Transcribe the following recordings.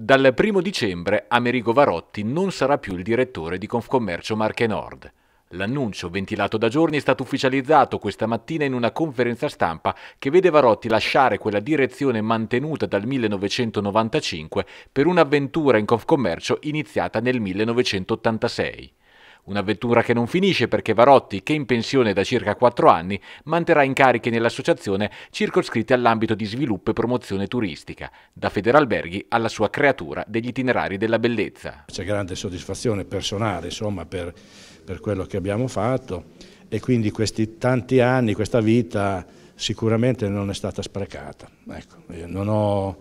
Dal 1 dicembre Amerigo Varotti non sarà più il direttore di Confcommercio Marche Nord. L'annuncio ventilato da giorni è stato ufficializzato questa mattina in una conferenza stampa che vede Varotti lasciare quella direzione mantenuta dal 1995 per un'avventura in Confcommercio iniziata nel 1986. Un'avventura che non finisce perché Varotti, che in pensione da circa 4 anni, manterrà incarichi nell'associazione circoscritte all'ambito di sviluppo e promozione turistica, da Federalberghi alla sua creatura degli itinerari della bellezza. C'è grande soddisfazione personale insomma, per, per quello che abbiamo fatto e quindi questi tanti anni, questa vita sicuramente non è stata sprecata. Ecco, eh, non ho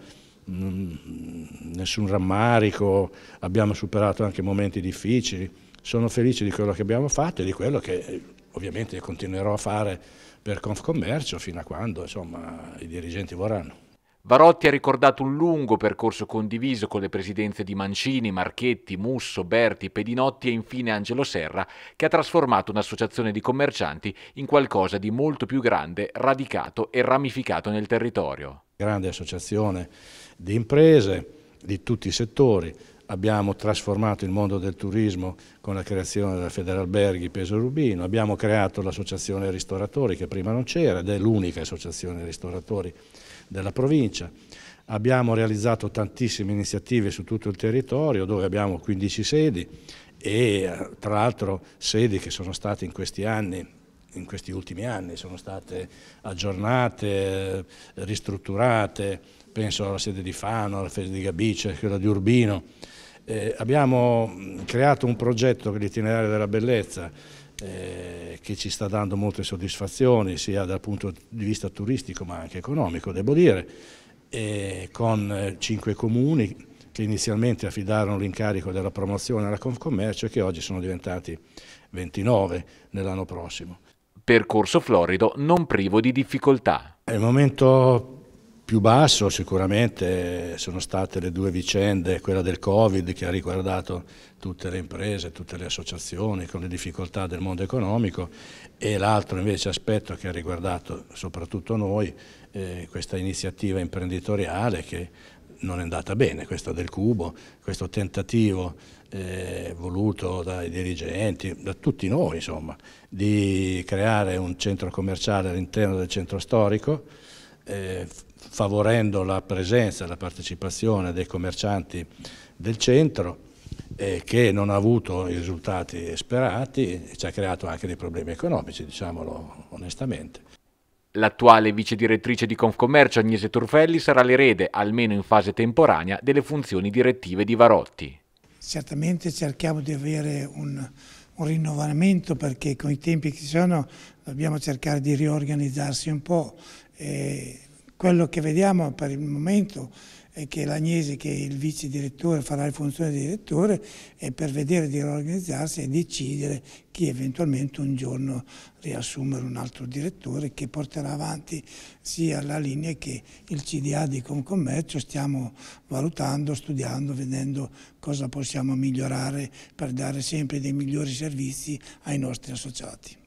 nessun rammarico, abbiamo superato anche momenti difficili, sono felice di quello che abbiamo fatto e di quello che eh, ovviamente continuerò a fare per Confcommercio fino a quando insomma, i dirigenti vorranno. Varotti ha ricordato un lungo percorso condiviso con le presidenze di Mancini, Marchetti, Musso, Berti, Pedinotti e infine Angelo Serra, che ha trasformato un'associazione di commercianti in qualcosa di molto più grande, radicato e ramificato nel territorio. Grande associazione di imprese di tutti i settori, abbiamo trasformato il mondo del turismo con la creazione della Federalberghi Peso Rubino, abbiamo creato l'associazione ristoratori che prima non c'era ed è l'unica associazione ristoratori della provincia. Abbiamo realizzato tantissime iniziative su tutto il territorio dove abbiamo 15 sedi e tra l'altro sedi che sono state in questi anni in questi ultimi anni sono state aggiornate, ristrutturate, penso alla sede di Fano, alla sede di Gabice, quella di Urbino. Eh, abbiamo creato un progetto, l'Itinerario della Bellezza, eh, che ci sta dando molte soddisfazioni sia dal punto di vista turistico ma anche economico, devo dire, e con eh, cinque comuni che inizialmente affidarono l'incarico della promozione alla Confcommercio e che oggi sono diventati 29 nell'anno prossimo. Percorso florido non privo di difficoltà. È il momento più basso sicuramente sono state le due vicende, quella del Covid che ha riguardato tutte le imprese, tutte le associazioni con le difficoltà del mondo economico e l'altro invece aspetto che ha riguardato soprattutto noi, eh, questa iniziativa imprenditoriale che non è andata bene, questa del Cubo, questo tentativo eh, voluto dai dirigenti, da tutti noi insomma, di creare un centro commerciale all'interno del centro storico. Eh, favorendo la presenza e la partecipazione dei commercianti del centro eh, che non ha avuto i risultati sperati e ci ha creato anche dei problemi economici, diciamolo onestamente. L'attuale vice direttrice di Confcommercio Agnese Turfelli sarà l'erede, almeno in fase temporanea, delle funzioni direttive di Varotti. Certamente cerchiamo di avere un, un rinnovamento perché con i tempi che ci sono dobbiamo cercare di riorganizzarsi un po' e quello che vediamo per il momento è che l'Agnesi, che è il vice direttore, farà le funzioni di direttore e per vedere di riorganizzarsi e decidere chi eventualmente un giorno riassumere un altro direttore che porterà avanti sia la linea che il CDA di Concommercio stiamo valutando, studiando, vedendo cosa possiamo migliorare per dare sempre dei migliori servizi ai nostri associati.